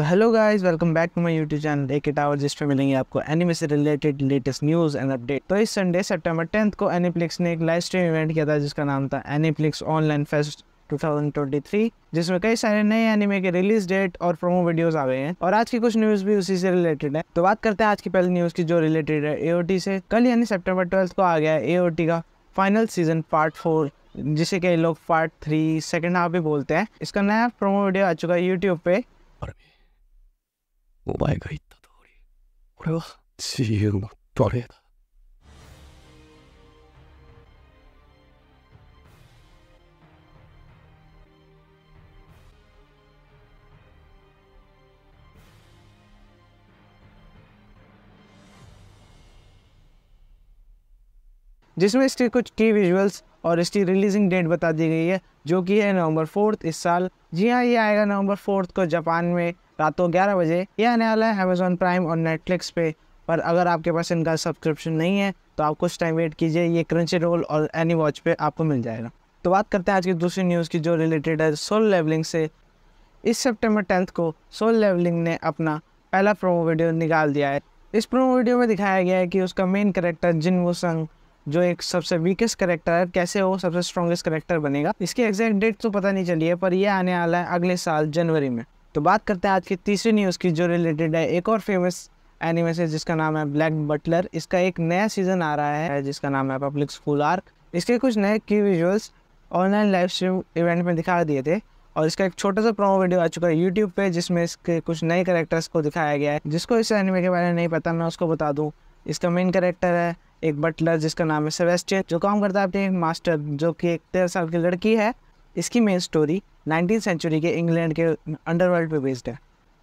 तो hello guys welcome back to my YouTube channel एक tower जिसमें मिलेंगे आपको एनिमे से related latest news and update तो इस संडे सितंबर टेंथ को एनीप्लिक्स ने एक लाइव स्ट्रीम इवेंट किया था जिसका नाम था एनीप्लिक्स ऑनलाइन फेस्ट 2023 जिसमें कई सारे नए एनिमे के रिलीज डेट और प्रोमो वीडियोस आ गए हैं और आज की कुछ न्यूज भी उसी से रिलेटेड है तो बात करते हैं आज की पहली न्यूज की जो रिलेटेड है एओटी से कल यानी सेप्टेम्बर ट्वेल्थ को आ गया है एओटी का फाइनल सीजन पार्ट फोर जिसे कई लोग पार्ट थ्री सेकेंड हाफ भी बोलते हैं इसका नया प्रोमो वीडियो आ चुका है यूट्यूब पे जिसमें इसकी कुछ की विजुअल्स और इसकी रिलीजिंग डेट बता दी गई है जो कि है नवंबर फोर्थ इस साल जी हाँ ये आएगा नवंबर फोर्थ को जापान में रातों ग्यारह बजे ये आने वाला है अमेजोन प्राइम और नेटफ्लिक्स पे पर अगर आपके पास इनका सब्सक्रिप्शन नहीं है तो आप कुछ टाइम वेट कीजिए ये क्रंची रोल और एनी वॉच पे आपको मिल जाएगा तो बात करते हैं आज की दूसरी न्यूज़ की जो रिलेटेड है सोल लेवलिंग से इस सितंबर टेंथ को सोल लेवलिंग ने अपना पहला प्रोमो वीडियो निकाल दिया है इस प्रोमो वीडियो में दिखाया गया है कि उसका मेन करेक्टर जिन वो संग जो एक सबसे वीकेस्ट करेक्टर है कैसे वो सबसे स्ट्रॉन्गेस्ट करेक्टर बनेगा इसकी एग्जैक्ट डेट तो पता नहीं चली है पर ये आने वाला है अगले साल जनवरी में तो बात करते हैं आज की तीसरी न्यूज़ की जो रिलेटेड है एक और फेमस एनिमे से जिसका नाम है ब्लैक बटलर इसका एक नया सीज़न आ रहा है जिसका नाम है पब्लिक स्कूल आर्क इसके कुछ नए की visuals online live stream event में दिखा दिए थे और इसका एक छोटा सा प्रोमो वीडियो आ चुका है यूट्यूब पे जिसमें इसके कुछ नए करेक्टर्स को दिखाया गया है जिसको इस एनिमे के बारे में नहीं पता मैं उसको बता दूँ इसका मेन करेक्टर है एक बटलर जिसका नाम है सेबेस्टियन जो काम करता है अपने मास्टर जो कि एक तेरह साल की लड़की है इसकी मेन स्टोरी नाइनटीन सेंचुरी के इंग्लैंड के अंडरवर्ल्ड पे बेस्ड है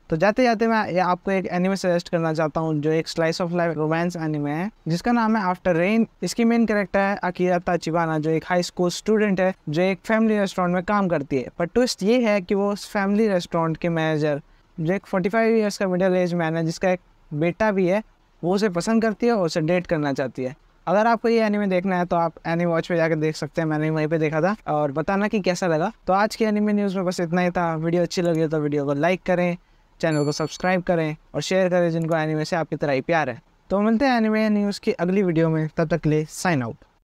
तो जाते जाते मैं आपको एक एनिमे सजेस्ट करना चाहता हूँ जो एक slice of life romance anime है जिसका नाम है आफ्टर रेन इसकी मेन कैरेक्टर है अकीरा ताचिबाना जो एक हाई स्कूल स्टूडेंट है जो एक फैमिली रेस्टोरेंट में काम करती है पर ट्विस्ट ये है कि वो उस फैमिली रेस्टोरेंट के मैनेजर जो एक फोर्टी फाइव ईयर्स का मिडल एज मैन है जिसका एक बेटा भी है वो उसे पसंद करती है और उसे डेट करना चाहती है अगर आपको ये एनिमे देखना है तो आप एनी वॉच पे जाकर देख सकते हैं मैंने वहीं पे देखा था और बताना कि कैसा लगा तो आज के एनिमे न्यूज़ में बस इतना ही था वीडियो अच्छी लगी तो वीडियो को लाइक करें चैनल को सब्सक्राइब करें और शेयर करें जिनको एनिमे से आपकी तरह ही प्यार है तो मिलते हैं एनिमे न्यूज़ की अगली वीडियो में तब तक ले साइन आउट